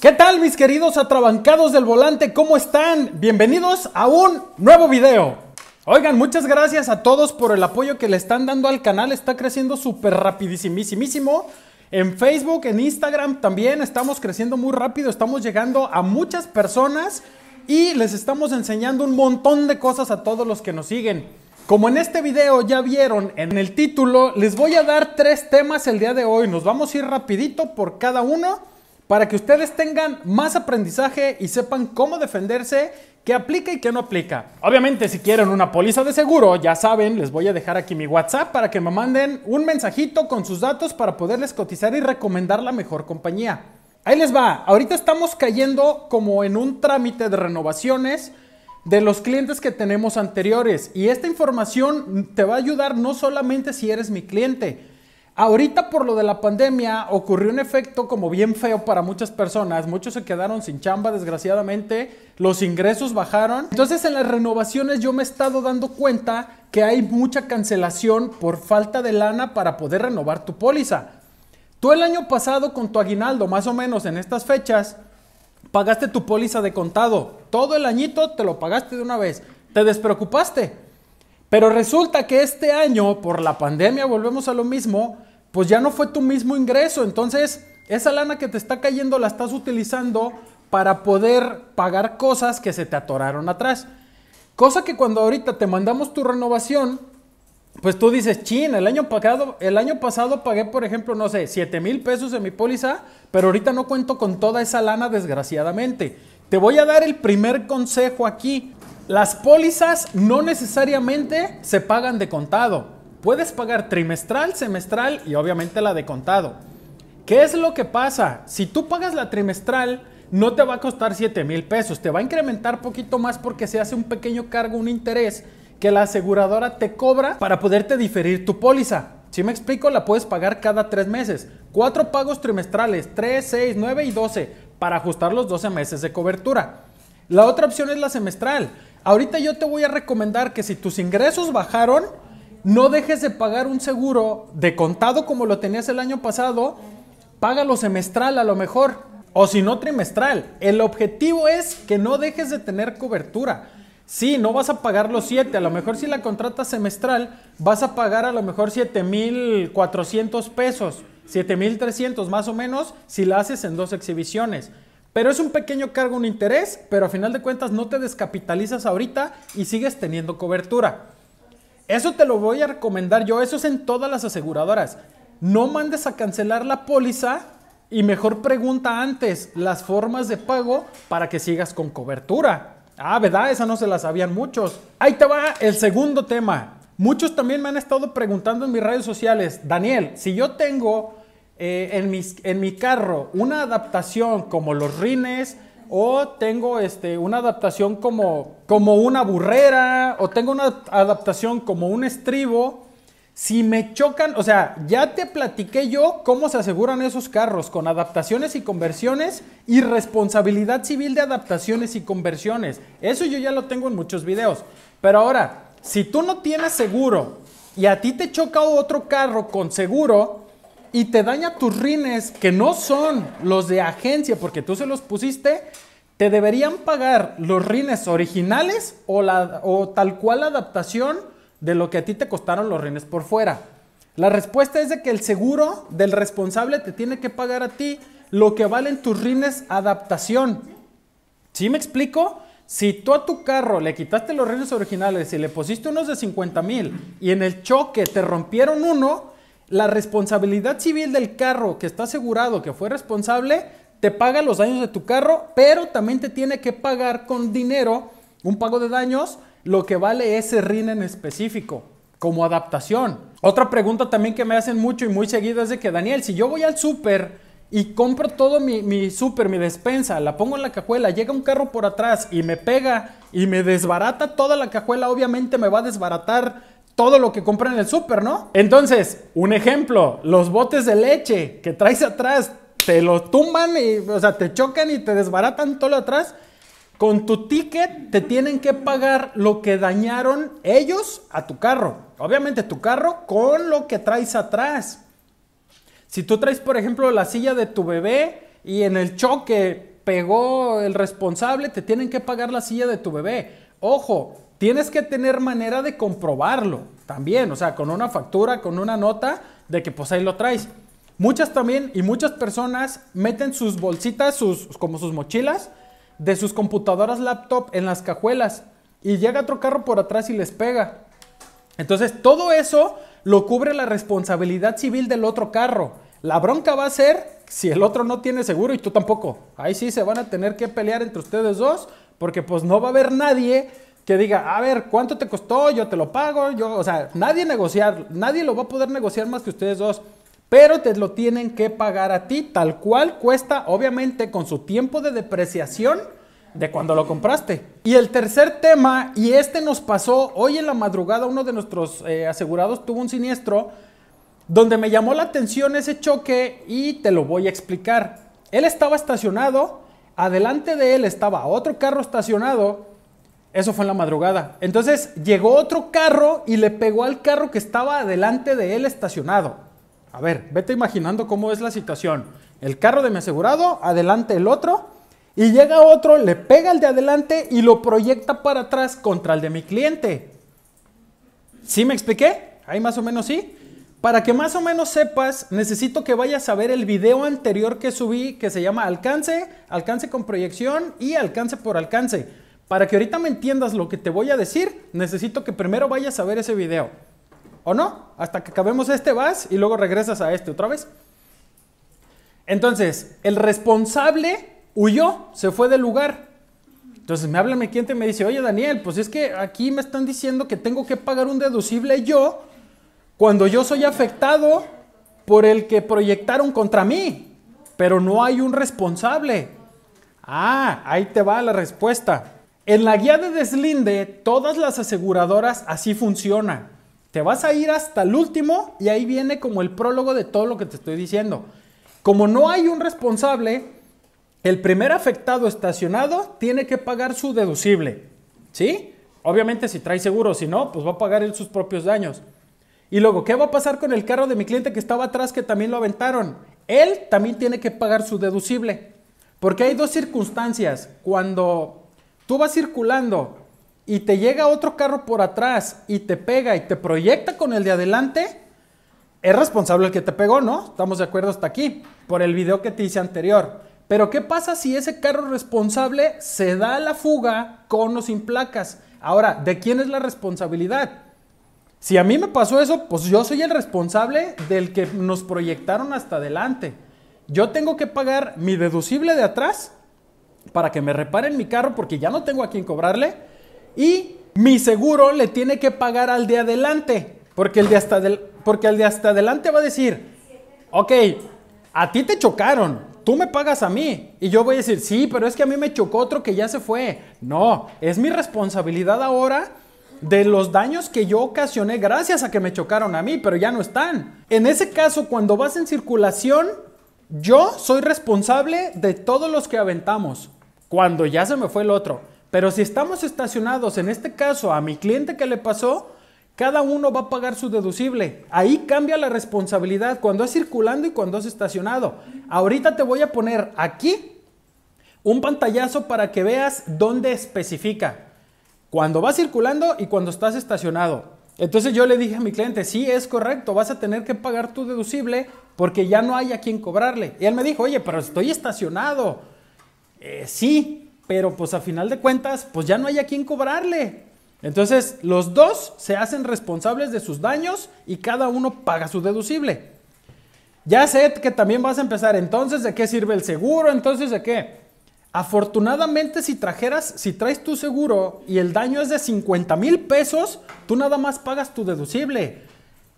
¿Qué tal mis queridos atrabancados del volante? ¿Cómo están? Bienvenidos a un nuevo video. Oigan, muchas gracias a todos por el apoyo que le están dando al canal. Está creciendo súper rapidísimísimo. En Facebook, en Instagram también estamos creciendo muy rápido. Estamos llegando a muchas personas y les estamos enseñando un montón de cosas a todos los que nos siguen. Como en este video ya vieron en el título, les voy a dar tres temas el día de hoy. Nos vamos a ir rapidito por cada uno para que ustedes tengan más aprendizaje y sepan cómo defenderse, qué aplica y qué no aplica. Obviamente, si quieren una póliza de seguro, ya saben, les voy a dejar aquí mi WhatsApp para que me manden un mensajito con sus datos para poderles cotizar y recomendar la mejor compañía. Ahí les va, ahorita estamos cayendo como en un trámite de renovaciones de los clientes que tenemos anteriores y esta información te va a ayudar no solamente si eres mi cliente, Ahorita por lo de la pandemia ocurrió un efecto como bien feo para muchas personas. Muchos se quedaron sin chamba, desgraciadamente. Los ingresos bajaron. Entonces en las renovaciones yo me he estado dando cuenta que hay mucha cancelación por falta de lana para poder renovar tu póliza. Tú el año pasado con tu aguinaldo, más o menos en estas fechas, pagaste tu póliza de contado. Todo el añito te lo pagaste de una vez. Te despreocupaste. Pero resulta que este año, por la pandemia, volvemos a lo mismo, pues ya no fue tu mismo ingreso. Entonces, esa lana que te está cayendo la estás utilizando para poder pagar cosas que se te atoraron atrás. Cosa que cuando ahorita te mandamos tu renovación, pues tú dices, chin, el año, pasado, el año pasado pagué, por ejemplo, no sé, 7 mil pesos en mi póliza, pero ahorita no cuento con toda esa lana, desgraciadamente. Te voy a dar el primer consejo aquí. Las pólizas no necesariamente se pagan de contado. Puedes pagar trimestral, semestral y obviamente la de contado. ¿Qué es lo que pasa? Si tú pagas la trimestral, no te va a costar 7 mil pesos, te va a incrementar poquito más porque se hace un pequeño cargo, un interés que la aseguradora te cobra para poderte diferir tu póliza. Si me explico, la puedes pagar cada tres meses. Cuatro pagos trimestrales, 3, 6, 9 y 12, para ajustar los 12 meses de cobertura. La otra opción es la semestral. Ahorita yo te voy a recomendar que si tus ingresos bajaron, no dejes de pagar un seguro de contado como lo tenías el año pasado, págalo semestral a lo mejor, o si no trimestral. El objetivo es que no dejes de tener cobertura. Sí, no vas a pagar los siete, a lo mejor si la contratas semestral, vas a pagar a lo mejor mil cuatrocientos pesos, mil trescientos más o menos si la haces en dos exhibiciones. Pero es un pequeño cargo, un interés, pero a final de cuentas no te descapitalizas ahorita y sigues teniendo cobertura. Eso te lo voy a recomendar yo, eso es en todas las aseguradoras. No mandes a cancelar la póliza y mejor pregunta antes las formas de pago para que sigas con cobertura. Ah, ¿verdad? Esa no se la sabían muchos. Ahí te va el segundo tema. Muchos también me han estado preguntando en mis redes sociales, Daniel, si yo tengo eh, en, en mi carro una adaptación como los rines, o tengo este, una adaptación como, como una burrera, o tengo una adaptación como un estribo. Si me chocan, o sea, ya te platiqué yo cómo se aseguran esos carros con adaptaciones y conversiones y responsabilidad civil de adaptaciones y conversiones. Eso yo ya lo tengo en muchos videos. Pero ahora, si tú no tienes seguro y a ti te choca otro carro con seguro, y te daña tus rines, que no son los de agencia porque tú se los pusiste, te deberían pagar los rines originales o, la, o tal cual adaptación de lo que a ti te costaron los rines por fuera. La respuesta es de que el seguro del responsable te tiene que pagar a ti lo que valen tus rines adaptación. ¿Sí me explico? Si tú a tu carro le quitaste los rines originales y le pusiste unos de 50 mil y en el choque te rompieron uno, la responsabilidad civil del carro que está asegurado que fue responsable, te paga los daños de tu carro, pero también te tiene que pagar con dinero un pago de daños, lo que vale ese RIN en específico, como adaptación. Otra pregunta también que me hacen mucho y muy seguido es de que, Daniel, si yo voy al súper y compro todo mi, mi súper, mi despensa, la pongo en la cajuela, llega un carro por atrás y me pega y me desbarata toda la cajuela, obviamente me va a desbaratar todo lo que compran en el súper, ¿no? Entonces, un ejemplo, los botes de leche que traes atrás, te lo tumban y, o sea, te chocan y te desbaratan todo lo atrás. Con tu ticket te tienen que pagar lo que dañaron ellos a tu carro. Obviamente tu carro con lo que traes atrás. Si tú traes, por ejemplo, la silla de tu bebé y en el choque pegó el responsable, te tienen que pagar la silla de tu bebé. Ojo, Tienes que tener manera de comprobarlo también, o sea, con una factura, con una nota de que pues ahí lo traes. Muchas también y muchas personas meten sus bolsitas, sus, como sus mochilas, de sus computadoras laptop en las cajuelas y llega otro carro por atrás y les pega. Entonces todo eso lo cubre la responsabilidad civil del otro carro. La bronca va a ser si el otro no tiene seguro y tú tampoco. Ahí sí se van a tener que pelear entre ustedes dos porque pues no va a haber nadie que diga, a ver, ¿cuánto te costó? Yo te lo pago, yo, o sea, nadie negociar, nadie lo va a poder negociar más que ustedes dos, pero te lo tienen que pagar a ti, tal cual cuesta, obviamente, con su tiempo de depreciación de cuando lo compraste. Y el tercer tema, y este nos pasó hoy en la madrugada, uno de nuestros eh, asegurados tuvo un siniestro, donde me llamó la atención ese choque y te lo voy a explicar. Él estaba estacionado, adelante de él estaba otro carro estacionado, eso fue en la madrugada. Entonces llegó otro carro y le pegó al carro que estaba delante de él estacionado. A ver, vete imaginando cómo es la situación. El carro de mi asegurado, adelante el otro, y llega otro, le pega al de adelante y lo proyecta para atrás contra el de mi cliente. ¿Sí me expliqué? Ahí más o menos sí. Para que más o menos sepas, necesito que vayas a ver el video anterior que subí que se llama Alcance, Alcance con proyección y Alcance por alcance para que ahorita me entiendas lo que te voy a decir, necesito que primero vayas a ver ese video. ¿O no? Hasta que acabemos este vas y luego regresas a este otra vez. Entonces, el responsable huyó, se fue del lugar. Entonces me habla mi cliente y me dice, oye Daniel, pues es que aquí me están diciendo que tengo que pagar un deducible yo cuando yo soy afectado por el que proyectaron contra mí, pero no hay un responsable. Ah, ahí te va la respuesta. En la guía de deslinde, todas las aseguradoras así funcionan. Te vas a ir hasta el último y ahí viene como el prólogo de todo lo que te estoy diciendo. Como no hay un responsable, el primer afectado estacionado tiene que pagar su deducible. ¿Sí? Obviamente si trae seguro, si no, pues va a pagar él sus propios daños. Y luego, ¿qué va a pasar con el carro de mi cliente que estaba atrás que también lo aventaron? Él también tiene que pagar su deducible. Porque hay dos circunstancias. Cuando Tú vas circulando y te llega otro carro por atrás y te pega y te proyecta con el de adelante, es responsable el que te pegó, ¿no? Estamos de acuerdo hasta aquí, por el video que te hice anterior. Pero ¿qué pasa si ese carro responsable se da a la fuga con o sin placas? Ahora, ¿de quién es la responsabilidad? Si a mí me pasó eso, pues yo soy el responsable del que nos proyectaron hasta adelante. Yo tengo que pagar mi deducible de atrás para que me reparen mi carro porque ya no tengo a quien cobrarle. Y mi seguro le tiene que pagar al de adelante. Porque el de hasta, del, porque el de hasta adelante va a decir, ok, a ti te chocaron, tú me pagas a mí. Y yo voy a decir, sí, pero es que a mí me chocó otro que ya se fue. No, es mi responsabilidad ahora de los daños que yo ocasioné gracias a que me chocaron a mí, pero ya no están. En ese caso, cuando vas en circulación, yo soy responsable de todos los que aventamos cuando ya se me fue el otro. Pero si estamos estacionados, en este caso, a mi cliente que le pasó, cada uno va a pagar su deducible. Ahí cambia la responsabilidad cuando es circulando y cuando es estacionado. Ahorita te voy a poner aquí un pantallazo para que veas dónde especifica. Cuando vas circulando y cuando estás estacionado. Entonces yo le dije a mi cliente, sí, es correcto, vas a tener que pagar tu deducible porque ya no hay a quien cobrarle. Y él me dijo, oye, pero estoy estacionado. Eh, sí, pero pues a final de cuentas, pues ya no hay a quien cobrarle. Entonces, los dos se hacen responsables de sus daños y cada uno paga su deducible. Ya sé que también vas a empezar, entonces, ¿de qué sirve el seguro? Entonces, ¿de qué? Afortunadamente, si trajeras, si traes tu seguro y el daño es de 50 mil pesos, tú nada más pagas tu deducible.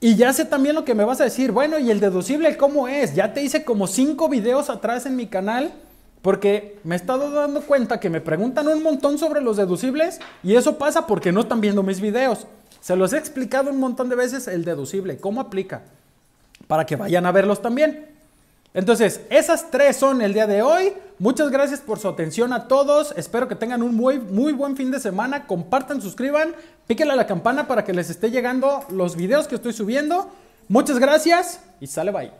Y ya sé también lo que me vas a decir, bueno, ¿y el deducible cómo es? Ya te hice como cinco videos atrás en mi canal porque me he estado dando cuenta que me preguntan un montón sobre los deducibles y eso pasa porque no están viendo mis videos. Se los he explicado un montón de veces el deducible, cómo aplica, para que vayan a verlos también. Entonces, esas tres son el día de hoy. Muchas gracias por su atención a todos. Espero que tengan un muy, muy buen fin de semana. Compartan, suscriban, píquenle a la campana para que les esté llegando los videos que estoy subiendo. Muchas gracias y sale bye.